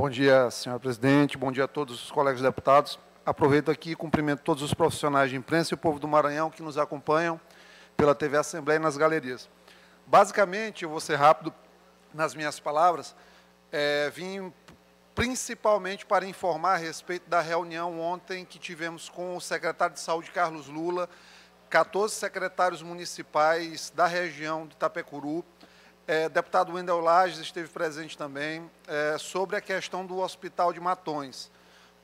Bom dia, senhor presidente. Bom dia a todos os colegas deputados. Aproveito aqui e cumprimento todos os profissionais de imprensa e o povo do Maranhão que nos acompanham pela TV Assembleia e nas galerias. Basicamente, eu vou ser rápido nas minhas palavras. É, vim principalmente para informar a respeito da reunião ontem que tivemos com o secretário de Saúde, Carlos Lula, 14 secretários municipais da região de Itapecuru, é, deputado Wendel Lages esteve presente também, é, sobre a questão do Hospital de Matões.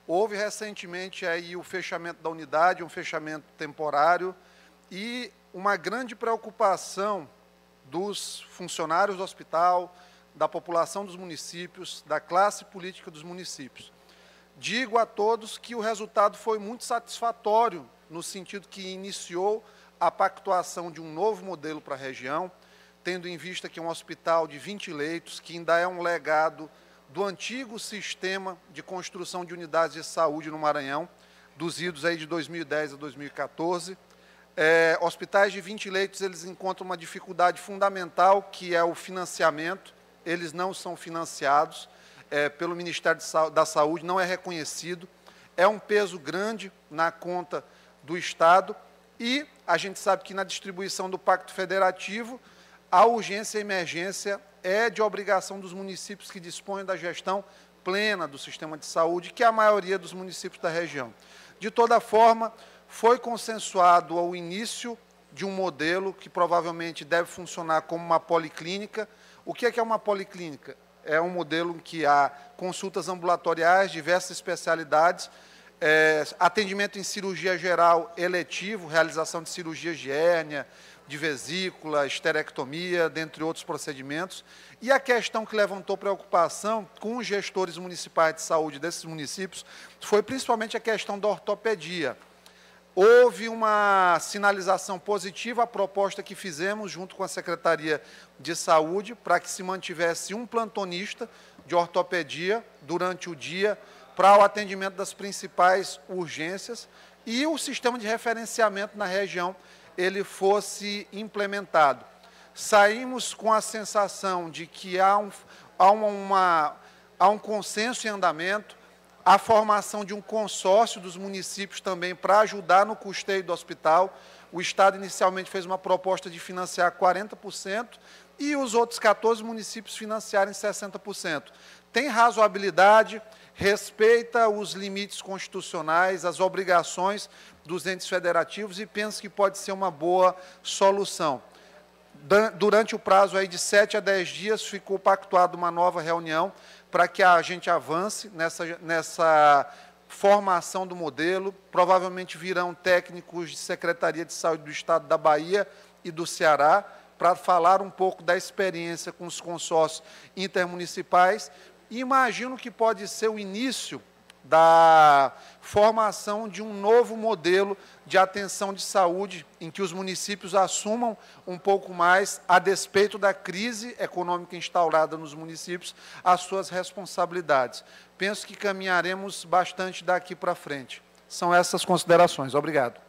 Houve recentemente aí o fechamento da unidade, um fechamento temporário, e uma grande preocupação dos funcionários do hospital, da população dos municípios, da classe política dos municípios. Digo a todos que o resultado foi muito satisfatório, no sentido que iniciou a pactuação de um novo modelo para a região, tendo em vista que é um hospital de 20 leitos, que ainda é um legado do antigo sistema de construção de unidades de saúde no Maranhão, dos idos aí de 2010 a 2014. É, hospitais de 20 leitos, eles encontram uma dificuldade fundamental, que é o financiamento. Eles não são financiados é, pelo Ministério da Saúde, não é reconhecido. É um peso grande na conta do Estado. E a gente sabe que na distribuição do Pacto Federativo, a urgência e emergência é de obrigação dos municípios que dispõem da gestão plena do sistema de saúde, que é a maioria dos municípios da região. De toda forma, foi consensuado ao início de um modelo que provavelmente deve funcionar como uma policlínica. O que é que é uma policlínica? É um modelo em que há consultas ambulatoriais, diversas especialidades, é, atendimento em cirurgia geral eletivo, realização de cirurgias de hérnia, de vesícula, esterectomia, dentre outros procedimentos. E a questão que levantou preocupação com os gestores municipais de saúde desses municípios foi principalmente a questão da ortopedia. Houve uma sinalização positiva à proposta que fizemos junto com a Secretaria de Saúde para que se mantivesse um plantonista de ortopedia durante o dia para o atendimento das principais urgências e o sistema de referenciamento na região ele fosse implementado. Saímos com a sensação de que há um, há uma, há um consenso em andamento, a formação de um consórcio dos municípios também para ajudar no custeio do hospital. O Estado inicialmente fez uma proposta de financiar 40%, e os outros 14 municípios financiarem 60%. Tem razoabilidade, respeita os limites constitucionais, as obrigações dos entes federativos e pensa que pode ser uma boa solução. Durante o prazo aí de 7 a 10 dias, ficou pactuada uma nova reunião para que a gente avance nessa, nessa formação do modelo. Provavelmente virão técnicos de Secretaria de Saúde do Estado da Bahia e do Ceará para falar um pouco da experiência com os consórcios intermunicipais. imagino que pode ser o início da formação de um novo modelo de atenção de saúde, em que os municípios assumam um pouco mais, a despeito da crise econômica instaurada nos municípios, as suas responsabilidades. Penso que caminharemos bastante daqui para frente. São essas considerações. Obrigado.